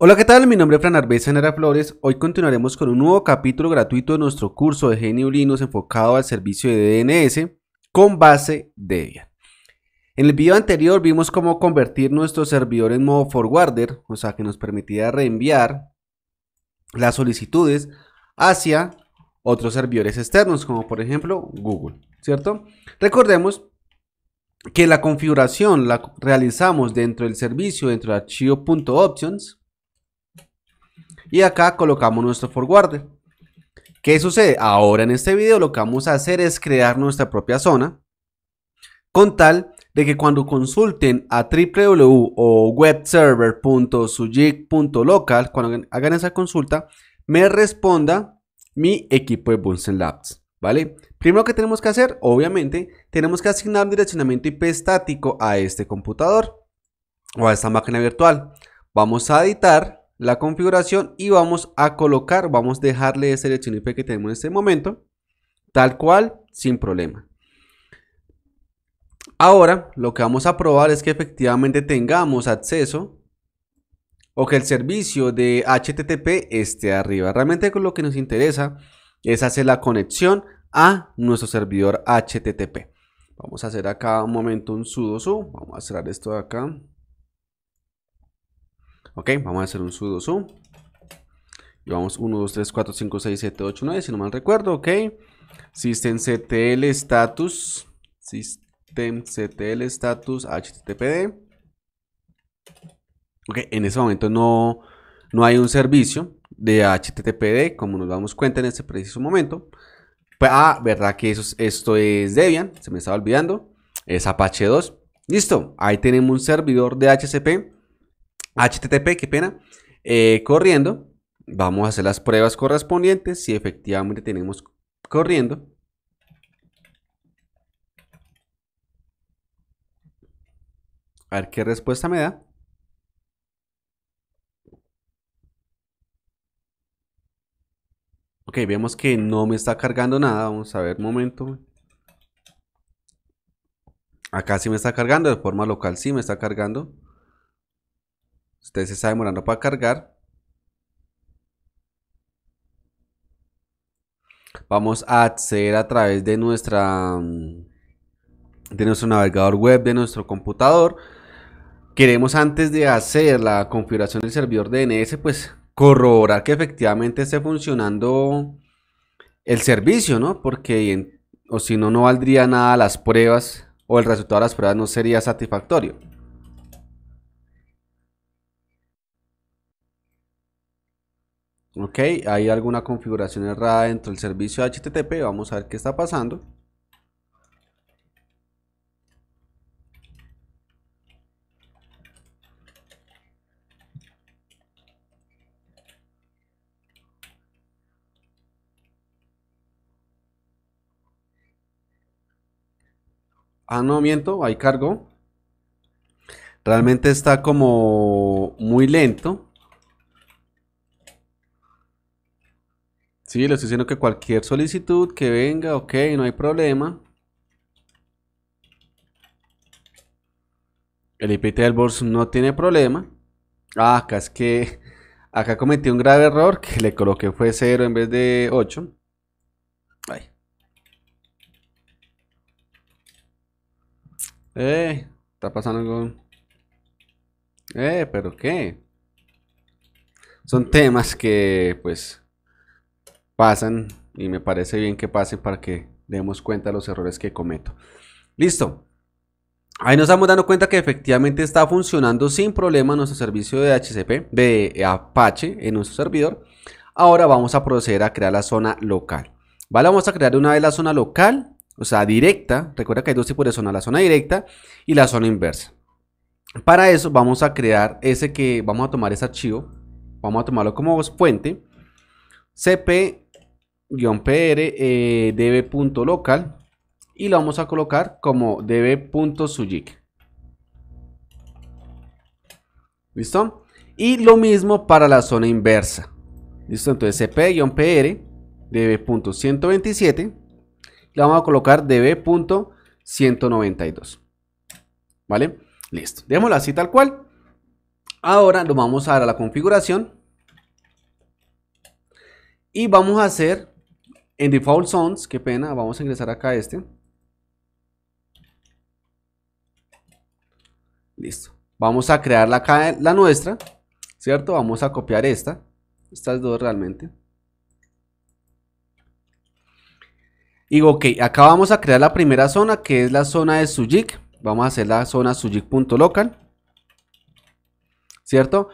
Hola, ¿qué tal? Mi nombre es Fran Arbeza Nera Flores. Hoy continuaremos con un nuevo capítulo gratuito de nuestro curso de geniulinos enfocado al servicio de DNS con base Debian. En el video anterior vimos cómo convertir nuestro servidor en modo forwarder, o sea que nos permitía reenviar las solicitudes hacia otros servidores externos, como por ejemplo Google, ¿cierto? Recordemos que la configuración la realizamos dentro del servicio, dentro de archivo.options, y acá colocamos nuestro forwarder. ¿Qué sucede? Ahora en este video lo que vamos a hacer es crear nuestra propia zona con tal de que cuando consulten a www o cuando hagan esa consulta, me responda mi equipo de Bunsen Labs, ¿vale? Primero que tenemos que hacer, obviamente, tenemos que asignar un direccionamiento IP estático a este computador o a esta máquina virtual. Vamos a editar la configuración y vamos a colocar, vamos a dejarle ese IP que tenemos en este momento, tal cual, sin problema. Ahora, lo que vamos a probar es que efectivamente tengamos acceso o que el servicio de HTTP esté arriba. Realmente lo que nos interesa es hacer la conexión a nuestro servidor HTTP. Vamos a hacer acá un momento un sudo su. Vamos a cerrar esto de acá. Ok, vamos a hacer un sudo zoom. Y vamos 1, 2, 3, 4, 5, 6, 7, 8, 9, si no mal recuerdo, ok. Systemctl status. Systemctl status httpd. Ok, en ese momento no, no hay un servicio de httpd, como nos damos cuenta en este preciso momento. Pues, ah, verdad que esto es Debian, se me estaba olvidando. Es Apache 2. Listo, ahí tenemos un servidor de http, HTTP, qué pena, eh, corriendo. Vamos a hacer las pruebas correspondientes si efectivamente tenemos corriendo. A ver qué respuesta me da. Ok, vemos que no me está cargando nada. Vamos a ver un momento. Acá sí me está cargando, de forma local sí me está cargando. Usted se está demorando para cargar. Vamos a acceder a través de nuestra mm, de nuestro navegador web de nuestro computador. Queremos antes de hacer la configuración del servidor DNS, pues corroborar que efectivamente esté funcionando el servicio, ¿no? Porque o si no, no valdría nada las pruebas o el resultado de las pruebas no sería satisfactorio. Ok, hay alguna configuración errada dentro del servicio HTTP. Vamos a ver qué está pasando. Ah, no, miento, hay cargo. Realmente está como muy lento. Sí, le estoy diciendo que cualquier solicitud que venga, ok, no hay problema. El IPT del bolso no tiene problema. Ah, acá es que acá cometí un grave error que le coloqué fue 0 en vez de 8. Ay. Eh, está pasando algo. Eh, pero qué. Son temas que pues pasan y me parece bien que pasen para que demos cuenta de los errores que cometo. Listo. Ahí nos estamos dando cuenta que efectivamente está funcionando sin problema nuestro servicio de HCP, de Apache en nuestro servidor. Ahora vamos a proceder a crear la zona local. Vale, vamos a crear una vez la zona local, o sea, directa. Recuerda que hay dos tipos de zona, la zona directa y la zona inversa. Para eso vamos a crear ese que vamos a tomar ese archivo, vamos a tomarlo como fuente, cp guión pr eh, db.local y lo vamos a colocar como db.sujik. ¿Listo? Y lo mismo para la zona inversa. ¿Listo? Entonces cp-pr db.127 le vamos a colocar db.192. ¿Vale? Listo. Démoslo así tal cual. Ahora lo vamos a dar a la configuración. Y vamos a hacer en default zones, qué pena, vamos a ingresar acá a este. Listo. Vamos a crear la, la nuestra, ¿cierto? Vamos a copiar esta, estas dos realmente. Y ok, acá vamos a crear la primera zona que es la zona de Sujik. Vamos a hacer la zona sujik.local, ¿cierto?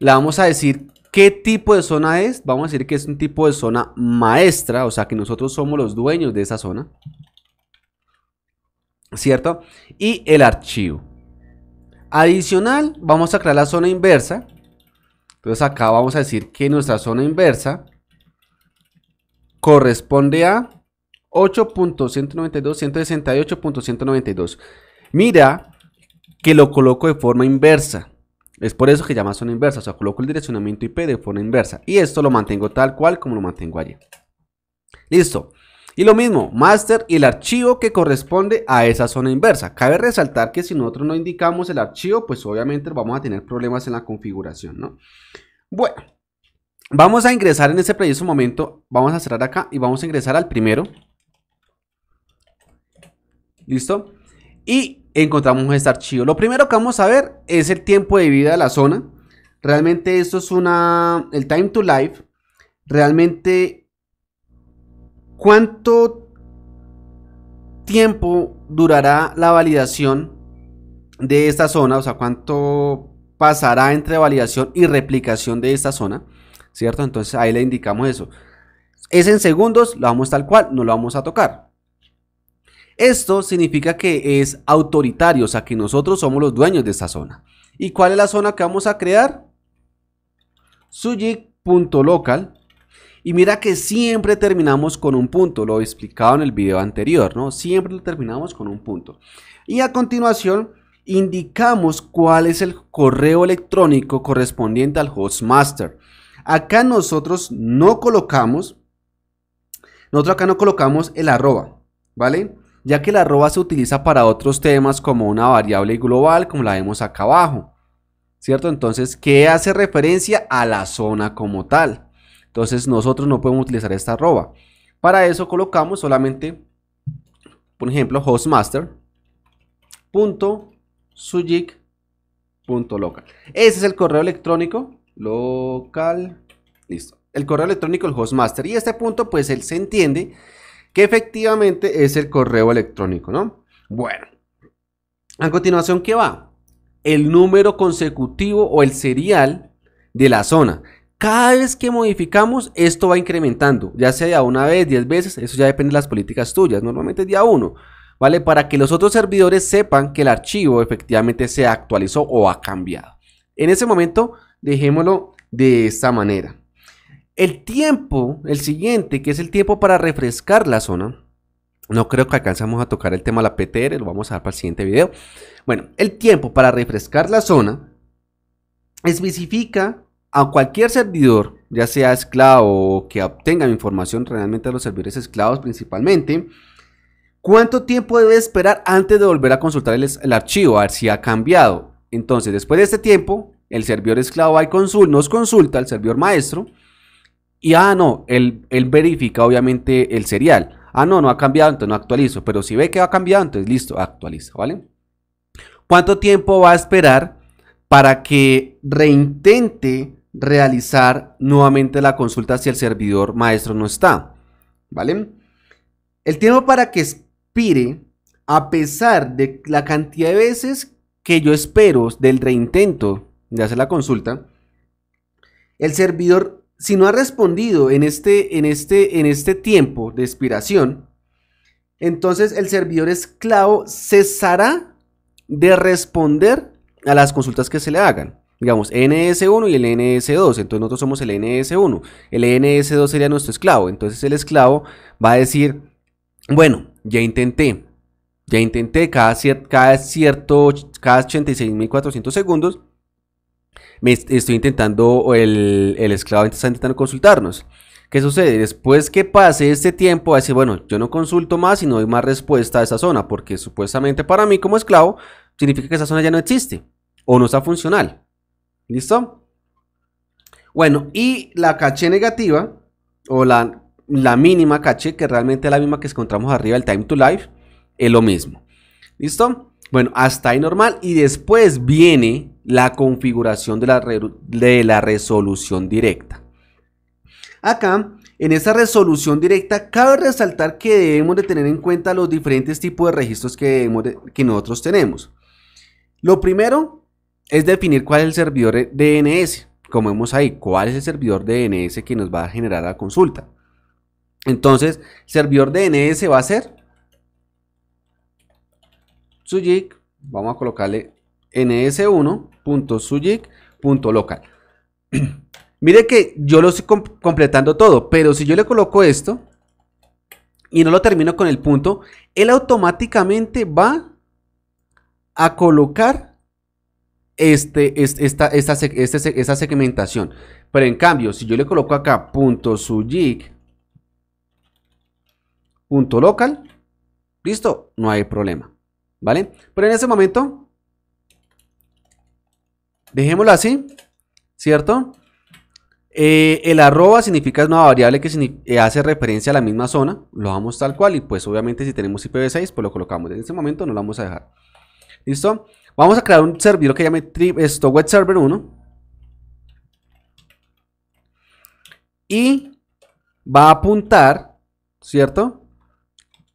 La vamos a decir ¿Qué tipo de zona es? Vamos a decir que es un tipo de zona maestra, o sea que nosotros somos los dueños de esa zona. ¿Cierto? Y el archivo. Adicional, vamos a crear la zona inversa. Entonces acá vamos a decir que nuestra zona inversa corresponde a 168.192. Mira que lo coloco de forma inversa. Es por eso que llama zona inversa, o sea, coloco el direccionamiento IP de forma inversa. Y esto lo mantengo tal cual como lo mantengo allí. Listo. Y lo mismo, master y el archivo que corresponde a esa zona inversa. Cabe resaltar que si nosotros no indicamos el archivo, pues obviamente vamos a tener problemas en la configuración, ¿no? Bueno, vamos a ingresar en ese preciso momento, vamos a cerrar acá y vamos a ingresar al primero. ¿Listo? Y encontramos este archivo. Lo primero que vamos a ver es el tiempo de vida de la zona. Realmente esto es una... el time to life. Realmente cuánto tiempo durará la validación de esta zona, o sea, cuánto pasará entre validación y replicación de esta zona, ¿cierto? Entonces ahí le indicamos eso. Es en segundos, lo vamos tal cual, no lo vamos a tocar. Esto significa que es autoritario, o sea que nosotros somos los dueños de esta zona. ¿Y cuál es la zona que vamos a crear? Sujig.local. Y mira que siempre terminamos con un punto, lo he explicado en el video anterior, ¿no? Siempre terminamos con un punto. Y a continuación indicamos cuál es el correo electrónico correspondiente al hostmaster. Acá nosotros no colocamos, nosotros acá no colocamos el arroba, ¿vale? ya que la arroba se utiliza para otros temas como una variable global, como la vemos acá abajo. ¿Cierto? Entonces, ¿qué hace referencia a la zona como tal. Entonces, nosotros no podemos utilizar esta arroba. Para eso colocamos solamente, por ejemplo, hostmaster.sujic.local. Ese es el correo electrónico local. Listo. El correo electrónico, el hostmaster. Y este punto, pues, él se entiende que efectivamente es el correo electrónico, ¿no? Bueno, a continuación, ¿qué va? El número consecutivo o el serial de la zona. Cada vez que modificamos, esto va incrementando, ya sea de una vez, diez veces, eso ya depende de las políticas tuyas, normalmente es de uno, ¿vale? Para que los otros servidores sepan que el archivo efectivamente se actualizó o ha cambiado. En ese momento, dejémoslo de esta manera. El tiempo, el siguiente, que es el tiempo para refrescar la zona. No creo que alcanzamos a tocar el tema de la PTR, lo vamos a dar para el siguiente video. Bueno, el tiempo para refrescar la zona especifica a cualquier servidor, ya sea esclavo o que obtenga información realmente de los servidores esclavos principalmente, cuánto tiempo debe esperar antes de volver a consultar el, archivo, a ver si ha cambiado. Entonces, después de este tiempo, el servidor esclavo nos consulta al servidor maestro y ah, no, él, verifica obviamente el serial. Ah, no, no ha cambiado, entonces no actualizo. Pero si ve que ha cambiado, entonces listo, actualiza, ¿vale? ¿Cuánto tiempo va a esperar para que reintente realizar nuevamente la consulta si el servidor maestro no está? ¿Vale? El tiempo para que expire, a pesar de la cantidad de veces que yo espero del reintento de hacer la consulta, el servidor si no ha respondido en este, en este, en este tiempo de expiración, entonces el servidor esclavo cesará de responder a las consultas que se le hagan. Digamos, NS1 y el NS2. Entonces nosotros somos el NS1. El NS2 sería nuestro esclavo. Entonces el esclavo va a decir, bueno, ya intenté. Ya intenté cada, cada cierto, cada 86.400 segundos estoy intentando, el, esclavo está intentando consultarnos. ¿Qué sucede? Después que pase este tiempo, va decir, bueno, yo no consulto más y no doy más respuesta a esa zona, porque supuestamente para mí como esclavo significa que esa zona ya no existe o no está funcional. ¿Listo? Bueno, y la caché negativa, o la, la mínima caché, que realmente es la misma que encontramos arriba, el time to life, es lo mismo. ¿Listo? Bueno, hasta ahí normal. Y después viene la configuración de la, de la resolución directa. Acá, en esa resolución directa, cabe resaltar que debemos de tener en cuenta los diferentes tipos de registros que, que nosotros tenemos. Lo primero es definir cuál es el servidor DNS. Como vemos ahí, cuál es el servidor DNS que nos va a generar la consulta. Entonces, servidor DNS va a ser sujik, vamos a colocarle ns local. Mire que yo lo estoy completando todo, pero si yo le coloco esto y no lo termino con el punto, él automáticamente va a colocar este, esta, esta, esta, segmentación. Pero en cambio, si yo le coloco acá punto local, listo, no hay problema. ¿Vale? Pero en este momento, dejémoslo así, ¿cierto? Eh, el arroba significa es una variable que eh, hace referencia a la misma zona, lo vamos tal cual y pues obviamente si tenemos IPv6 pues lo colocamos, en este momento no lo vamos a dejar. ¿Listo? Vamos a crear un servidor que llame esto, web server 1 y va a apuntar, ¿cierto?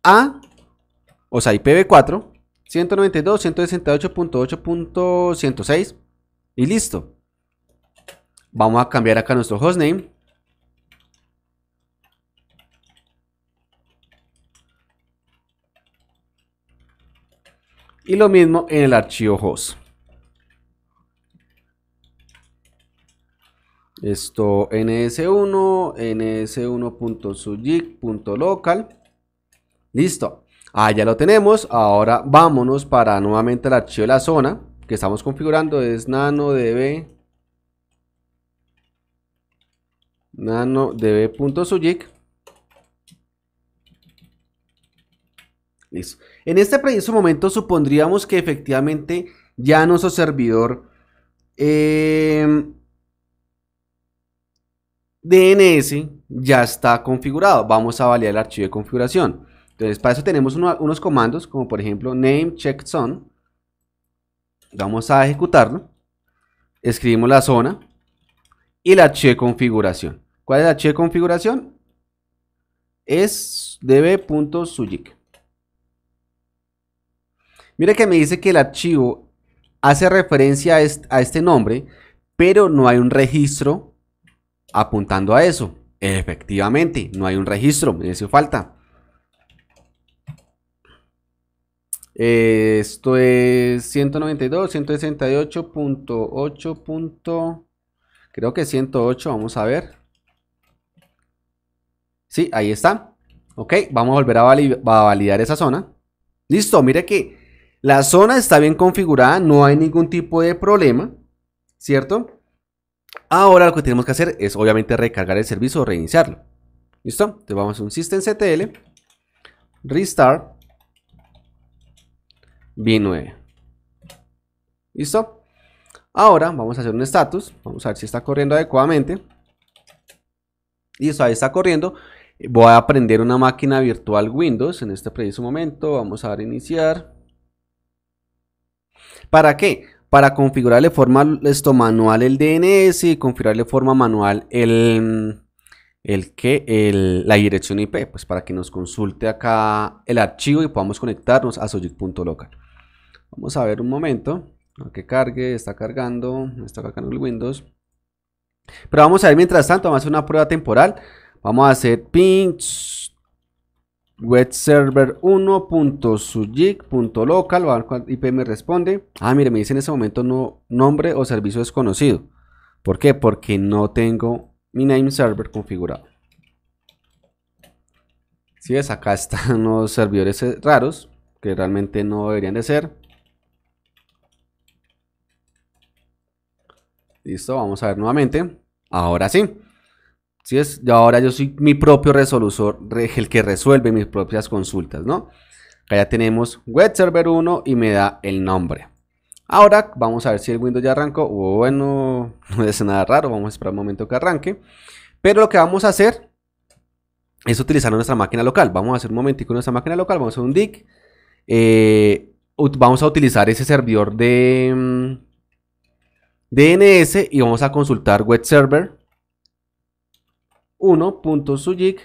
A, o sea, IPv4 192.168.8.106 y listo. Vamos a cambiar acá nuestro hostname. Y lo mismo en el archivo host. Esto ns1, ns1.sujic.local. Listo. Ah, ya lo tenemos. Ahora vámonos para nuevamente el archivo de la zona que estamos configurando. Es nano db nano Listo. En este preciso momento supondríamos que efectivamente ya nuestro servidor em, DNS ya está configurado. Vamos a validar el archivo de configuración. Entonces, para eso tenemos unos comandos, como por ejemplo name check zone. Vamos a ejecutarlo. Escribimos la zona y la che configuración. ¿Cuál es la de configuración? Es db.sujic. Mira que me dice que el archivo hace referencia a este, nombre, pero no hay un registro apuntando a eso. Efectivamente, no hay un registro, me hizo falta. Eh, esto es 192, 168.8. Creo que 108, vamos a ver. Sí, ahí está. Ok, vamos a volver a, validar esa zona. Listo, mire que la zona está bien configurada, no hay ningún tipo de problema, ¿cierto? Ahora lo que tenemos que hacer es obviamente recargar el servicio o reiniciarlo. ¿Listo? Entonces vamos a un systemctl, restart, B9. ¿Listo? Ahora vamos a hacer un status. Vamos a ver si está corriendo adecuadamente. Listo, ahí está corriendo. Voy a aprender una máquina virtual Windows en este preciso momento. Vamos a dar iniciar. ¿Para qué? Para configurarle de forma esto manual el DNS y configurarle de forma manual el, que la dirección IP, pues para que nos consulte acá el archivo y podamos conectarnos a Sojic.local. Vamos a ver un momento. A que cargue, está cargando, está cargando el Windows. Pero vamos a ver mientras tanto, vamos a hacer una prueba temporal. Vamos a hacer ping web server 1.sujic.local, a ver cuál IP me responde. Ah, mire, me dice en ese momento no nombre o servicio desconocido. ¿Por qué? Porque no tengo mi name server configurado. Si es ves, acá están los servidores eh, raros que realmente no deberían de ser. Listo, vamos a ver nuevamente. Ahora sí. es, ahora yo soy mi propio resolutor, el que resuelve mis propias consultas, ¿no? Acá ya tenemos web server 1 y me da el nombre. Ahora vamos a ver si el Windows ya arrancó. Bueno, no es nada raro, vamos a esperar un momento que arranque. Pero lo que vamos a hacer es utilizar nuestra máquina local. Vamos a hacer un momentico nuestra máquina local, vamos a hacer un DIC. Eh, vamos a utilizar ese servidor de, mm, DNS y vamos a consultar web server .local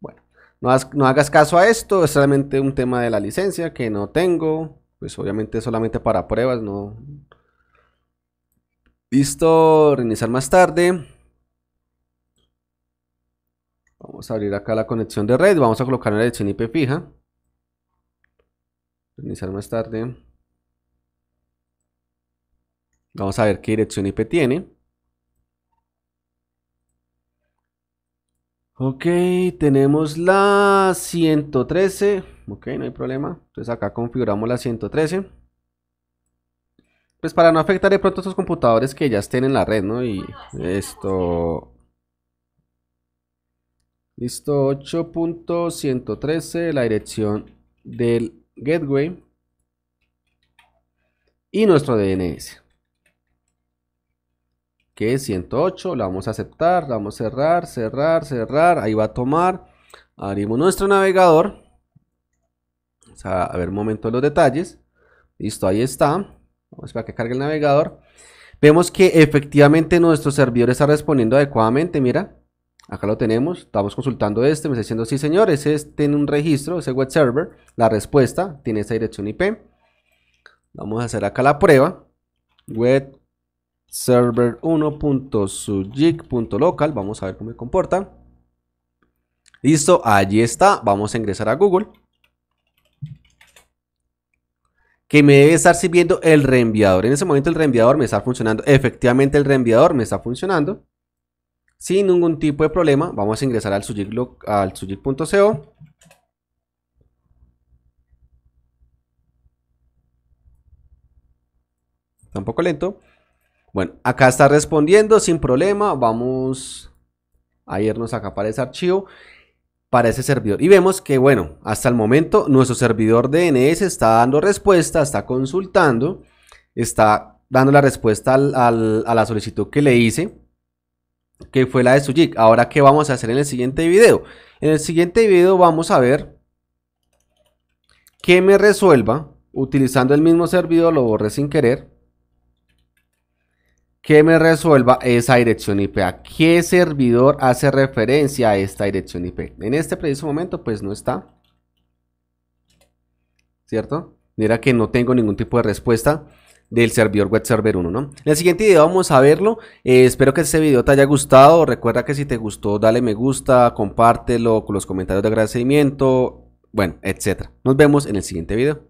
Bueno, no, no hagas caso a esto, es solamente un tema de la licencia que no tengo. Pues obviamente solamente para pruebas, no. Listo, reiniciar más tarde. Vamos a abrir acá la conexión de red. Vamos a colocar una dirección IP fija. Reiniciar más tarde. Vamos a ver qué dirección IP tiene. Ok, tenemos la 113. Ok, no hay problema. Entonces acá configuramos la 113. Pues para no afectar de pronto a estos computadores que ya estén en la red, ¿no? Y esto... Listo, 8.113, la dirección del gateway y nuestro DNS que es 108, la vamos a aceptar, la vamos a cerrar, cerrar, cerrar, ahí va a tomar, abrimos nuestro navegador, vamos a, ver un momento los detalles, listo, ahí está, vamos esperar que cargue el navegador, vemos que efectivamente nuestro servidor está respondiendo adecuadamente, mira, acá lo tenemos, estamos consultando este, me está diciendo, sí señores, ese es, tiene un registro, ese web server, la respuesta tiene esa dirección IP, vamos a hacer acá la prueba, web server 1.sujig.local. Vamos a ver cómo me comporta. Listo, allí está. Vamos a ingresar a Google. Que me debe estar sirviendo el reenviador. En ese momento el reenviador me está funcionando. Efectivamente el reenviador me está funcionando. Sin ningún tipo de problema. Vamos a ingresar al sujig.co. Al Está un poco lento. Bueno, acá está respondiendo sin problema. Vamos a irnos acá para ese archivo, para ese servidor. Y vemos que, bueno, hasta el momento nuestro servidor DNS está dando respuesta, está consultando, está dando la respuesta a la solicitud que le hice, que fue la de Sujik. Ahora, ¿qué vamos a hacer en el siguiente video? En el siguiente video vamos a ver que me resuelva, utilizando el mismo servidor, lo borré sin querer, que me resuelva esa dirección IP. ¿A qué servidor hace referencia a esta dirección IP? En este preciso momento, pues no está. ¿Cierto? Mira que no tengo ningún tipo de respuesta del servidor web server 1, ¿no? En el siguiente video vamos a verlo. Eh, espero que este video te haya gustado. Recuerda que si te gustó, dale me gusta, compártelo con los comentarios de agradecimiento, bueno, etcétera. Nos vemos en el siguiente video.